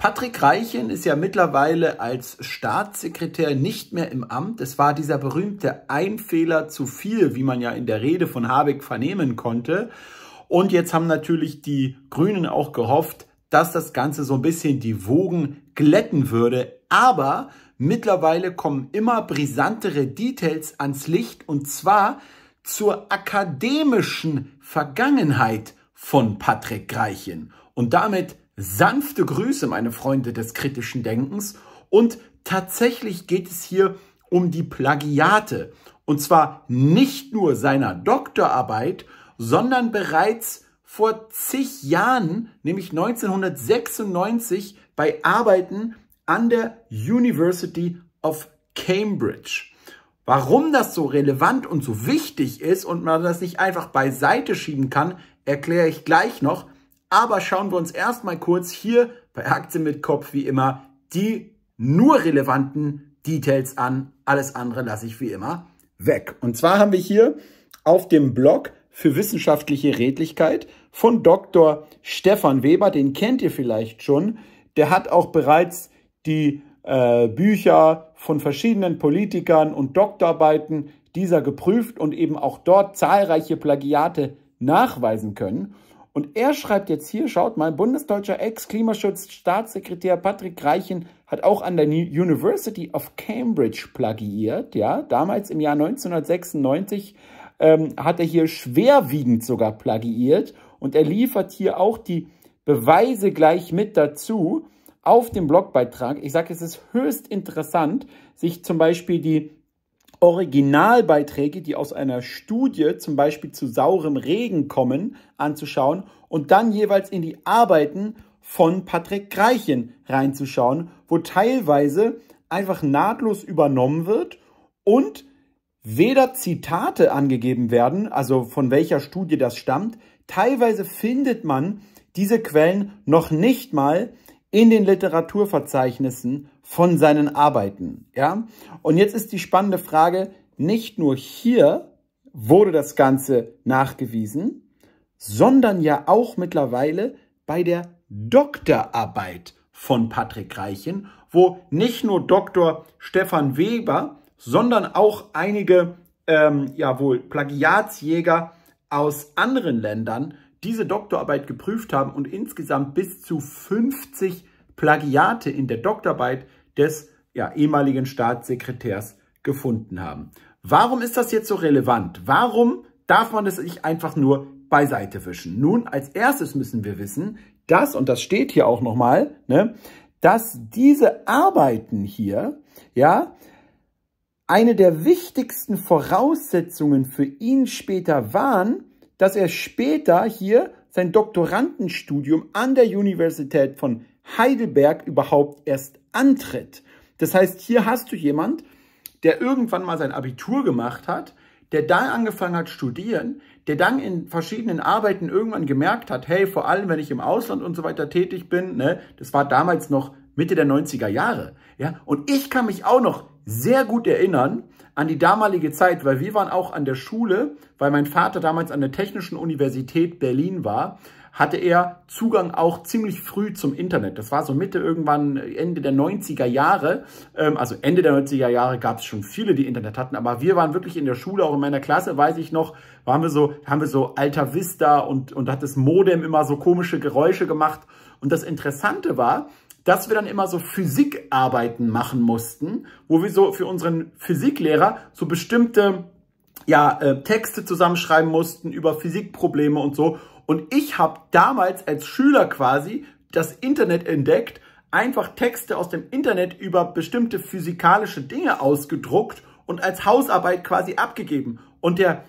Patrick Reichen ist ja mittlerweile als Staatssekretär nicht mehr im Amt. Es war dieser berühmte Einfehler zu viel, wie man ja in der Rede von Habeck vernehmen konnte. Und jetzt haben natürlich die Grünen auch gehofft, dass das Ganze so ein bisschen die Wogen glätten würde. Aber mittlerweile kommen immer brisantere Details ans Licht und zwar zur akademischen Vergangenheit von Patrick Greichen. Und damit sanfte Grüße, meine Freunde des kritischen Denkens. Und tatsächlich geht es hier um die Plagiate. Und zwar nicht nur seiner Doktorarbeit, sondern bereits vor zig Jahren, nämlich 1996, bei Arbeiten an der University of Cambridge. Warum das so relevant und so wichtig ist und man das nicht einfach beiseite schieben kann, erkläre ich gleich noch. Aber schauen wir uns erstmal kurz hier bei Aktien mit Kopf wie immer die nur relevanten Details an. Alles andere lasse ich wie immer weg. Und zwar haben wir hier auf dem Blog für wissenschaftliche Redlichkeit von Dr. Stefan Weber, den kennt ihr vielleicht schon. Der hat auch bereits die äh, Bücher von verschiedenen Politikern und Doktorarbeiten dieser geprüft und eben auch dort zahlreiche Plagiate nachweisen können. Und er schreibt jetzt hier, schaut mal, bundesdeutscher Ex-Klimaschutzstaatssekretär Patrick Reichen hat auch an der University of Cambridge plagiiert, ja, damals im Jahr 1996 ähm, hat er hier schwerwiegend sogar plagiiert und er liefert hier auch die Beweise gleich mit dazu auf dem Blogbeitrag. Ich sage, es ist höchst interessant, sich zum Beispiel die Originalbeiträge, die aus einer Studie zum Beispiel zu saurem Regen kommen, anzuschauen und dann jeweils in die Arbeiten von Patrick Greichen reinzuschauen, wo teilweise einfach nahtlos übernommen wird und weder Zitate angegeben werden, also von welcher Studie das stammt, teilweise findet man diese Quellen noch nicht mal in den Literaturverzeichnissen von seinen Arbeiten. Ja? Und jetzt ist die spannende Frage, nicht nur hier wurde das Ganze nachgewiesen, sondern ja auch mittlerweile bei der Doktorarbeit von Patrick Reichen, wo nicht nur Dr. Stefan Weber, sondern auch einige ähm, ja wohl Plagiatsjäger aus anderen Ländern diese Doktorarbeit geprüft haben und insgesamt bis zu 50 Plagiate in der Doktorarbeit des ja, ehemaligen Staatssekretärs gefunden haben. Warum ist das jetzt so relevant? Warum darf man es nicht einfach nur beiseite wischen? Nun, als erstes müssen wir wissen, dass, und das steht hier auch nochmal, ne, dass diese Arbeiten hier, ja, eine der wichtigsten Voraussetzungen für ihn später waren, dass er später hier sein Doktorandenstudium an der Universität von Heidelberg überhaupt erst antritt. Das heißt, hier hast du jemand, der irgendwann mal sein Abitur gemacht hat, der dann angefangen hat studieren, der dann in verschiedenen Arbeiten irgendwann gemerkt hat, hey, vor allem wenn ich im Ausland und so weiter tätig bin, ne, das war damals noch Mitte der 90er Jahre, ja, und ich kann mich auch noch sehr gut erinnern an die damalige Zeit, weil wir waren auch an der Schule, weil mein Vater damals an der Technischen Universität Berlin war hatte er Zugang auch ziemlich früh zum Internet. Das war so Mitte irgendwann Ende der 90er Jahre. Ähm, also Ende der 90er Jahre gab es schon viele, die Internet hatten, aber wir waren wirklich in der Schule, auch in meiner Klasse, weiß ich noch, waren wir so, haben wir so Alta Vista und, und hat das Modem immer so komische Geräusche gemacht. Und das Interessante war, dass wir dann immer so Physikarbeiten machen mussten, wo wir so für unseren Physiklehrer so bestimmte ja, äh, Texte zusammenschreiben mussten über Physikprobleme und so. Und ich habe damals als Schüler quasi das Internet entdeckt, einfach Texte aus dem Internet über bestimmte physikalische Dinge ausgedruckt und als Hausarbeit quasi abgegeben. Und der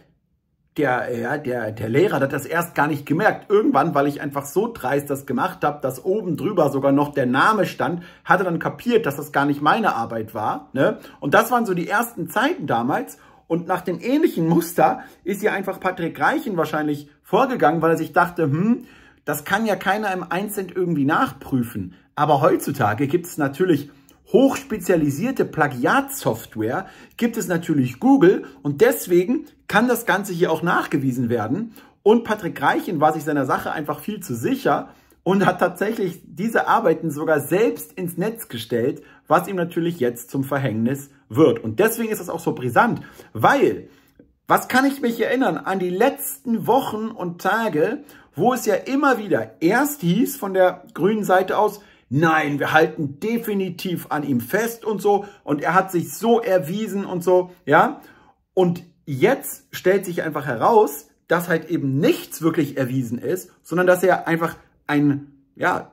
der, ja, der, der Lehrer hat das erst gar nicht gemerkt. Irgendwann, weil ich einfach so dreist das gemacht habe, dass oben drüber sogar noch der Name stand, hat er dann kapiert, dass das gar nicht meine Arbeit war. Ne? Und das waren so die ersten Zeiten damals. Und nach dem ähnlichen Muster ist ja einfach Patrick Reichen wahrscheinlich vorgegangen, weil er sich dachte, hm, das kann ja keiner im Einzelnen irgendwie nachprüfen. Aber heutzutage gibt es natürlich hochspezialisierte Plagiatsoftware, gibt es natürlich Google und deswegen kann das Ganze hier auch nachgewiesen werden. Und Patrick Reichen war sich seiner Sache einfach viel zu sicher und hat tatsächlich diese Arbeiten sogar selbst ins Netz gestellt, was ihm natürlich jetzt zum Verhängnis wird. Und deswegen ist das auch so brisant, weil was kann ich mich erinnern an die letzten Wochen und Tage, wo es ja immer wieder erst hieß von der grünen Seite aus, nein, wir halten definitiv an ihm fest und so und er hat sich so erwiesen und so, ja? Und jetzt stellt sich einfach heraus, dass halt eben nichts wirklich erwiesen ist, sondern dass er einfach einen, ja,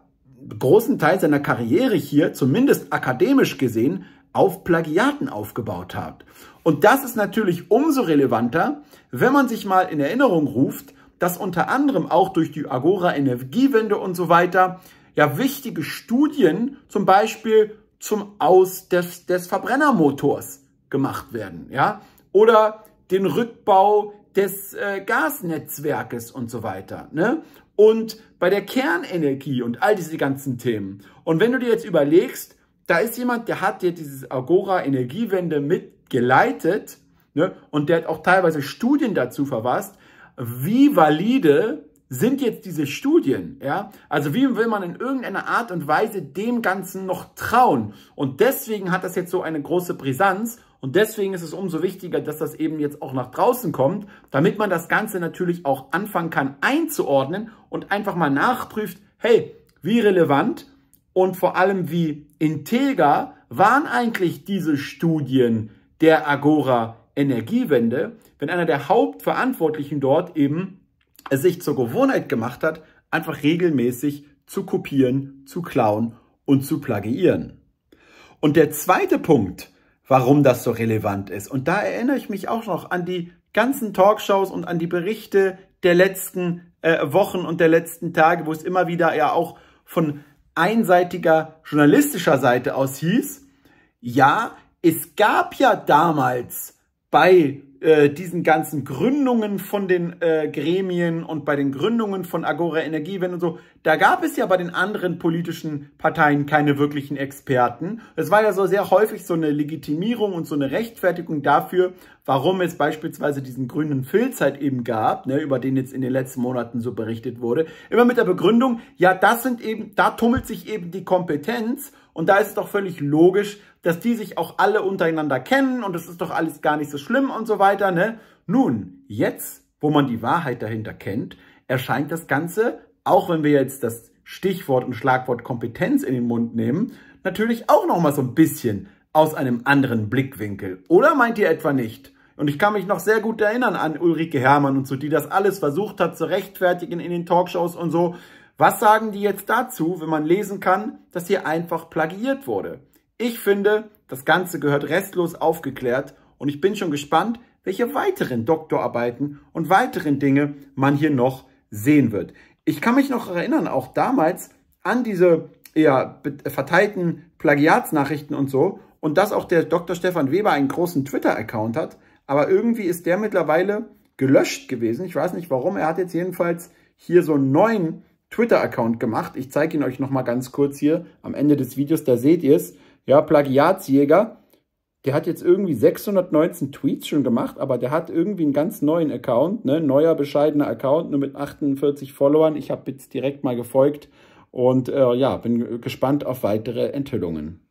großen Teil seiner Karriere hier, zumindest akademisch gesehen, auf Plagiaten aufgebaut hat. Und das ist natürlich umso relevanter, wenn man sich mal in Erinnerung ruft, dass unter anderem auch durch die Agora Energiewende und so weiter ja wichtige Studien zum Beispiel zum Aus des, des Verbrennermotors gemacht werden, ja, oder den Rückbau des äh, Gasnetzwerkes und so weiter, ne? Und bei der Kernenergie und all diese ganzen Themen. Und wenn du dir jetzt überlegst, da ist jemand, der hat dir dieses Agora Energiewende mit geleitet ne? und der hat auch teilweise Studien dazu verfasst, wie valide sind jetzt diese Studien, ja? Also wie will man in irgendeiner Art und Weise dem Ganzen noch trauen? Und deswegen hat das jetzt so eine große Brisanz und deswegen ist es umso wichtiger, dass das eben jetzt auch nach draußen kommt, damit man das Ganze natürlich auch anfangen kann einzuordnen und einfach mal nachprüft, hey, wie relevant und vor allem wie integer waren eigentlich diese Studien, der Agora Energiewende, wenn einer der Hauptverantwortlichen dort eben es sich zur Gewohnheit gemacht hat, einfach regelmäßig zu kopieren, zu klauen und zu plagiieren. Und der zweite Punkt, warum das so relevant ist, und da erinnere ich mich auch noch an die ganzen Talkshows und an die Berichte der letzten äh, Wochen und der letzten Tage, wo es immer wieder ja auch von einseitiger journalistischer Seite aus hieß, ja, es gab ja damals bei äh, diesen ganzen Gründungen von den äh, Gremien und bei den Gründungen von Agora Energiewende und so, da gab es ja bei den anderen politischen Parteien keine wirklichen Experten. Es war ja so sehr häufig so eine Legitimierung und so eine Rechtfertigung dafür, warum es beispielsweise diesen grünen Filz halt eben gab, ne, über den jetzt in den letzten Monaten so berichtet wurde, immer mit der Begründung, ja, das sind eben, da tummelt sich eben die Kompetenz und da ist es doch völlig logisch, dass die sich auch alle untereinander kennen und das ist doch alles gar nicht so schlimm und so weiter, ne? Nun, jetzt, wo man die Wahrheit dahinter kennt, erscheint das Ganze, auch wenn wir jetzt das Stichwort und Schlagwort Kompetenz in den Mund nehmen, natürlich auch nochmal so ein bisschen aus einem anderen Blickwinkel. Oder meint ihr etwa nicht? Und ich kann mich noch sehr gut erinnern an Ulrike Hermann und so, die das alles versucht hat zu rechtfertigen in den Talkshows und so. Was sagen die jetzt dazu, wenn man lesen kann, dass hier einfach plagiiert wurde? Ich finde, das Ganze gehört restlos aufgeklärt und ich bin schon gespannt, welche weiteren Doktorarbeiten und weiteren Dinge man hier noch sehen wird. Ich kann mich noch erinnern, auch damals an diese eher verteilten Plagiatsnachrichten und so und dass auch der Dr. Stefan Weber einen großen Twitter-Account hat, aber irgendwie ist der mittlerweile gelöscht gewesen. Ich weiß nicht warum. Er hat jetzt jedenfalls hier so einen neuen Twitter-Account gemacht. Ich zeige ihn euch nochmal ganz kurz hier am Ende des Videos. Da seht ihr es. Ja, Plagiatsjäger. Der hat jetzt irgendwie 619 Tweets schon gemacht, aber der hat irgendwie einen ganz neuen Account, ne? neuer bescheidener Account, nur mit 48 Followern. Ich habe jetzt direkt mal gefolgt und äh, ja, bin gespannt auf weitere Enthüllungen.